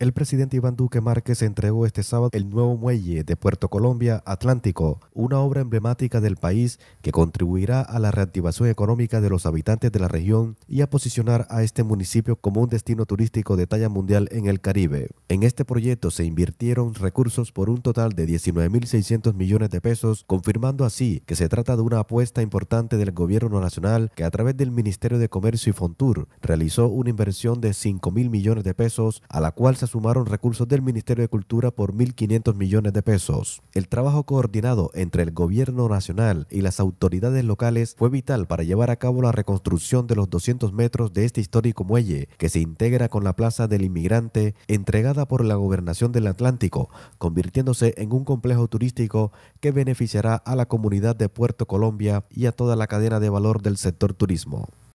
El presidente Iván Duque Márquez entregó este sábado el nuevo muelle de Puerto Colombia Atlántico, una obra emblemática del país que contribuirá a la reactivación económica de los habitantes de la región y a posicionar a este municipio como un destino turístico de talla mundial en el Caribe. En este proyecto se invirtieron recursos por un total de 19.600 millones de pesos, confirmando así que se trata de una apuesta importante del gobierno nacional que a través del Ministerio de Comercio y Fontur realizó una inversión de 5.000 millones de pesos a la cual se sumaron recursos del Ministerio de Cultura por 1.500 millones de pesos. El trabajo coordinado entre el gobierno nacional y las autoridades locales fue vital para llevar a cabo la reconstrucción de los 200 metros de este histórico muelle que se integra con la Plaza del Inmigrante entregada por la Gobernación del Atlántico, convirtiéndose en un complejo turístico que beneficiará a la comunidad de Puerto Colombia y a toda la cadena de valor del sector turismo.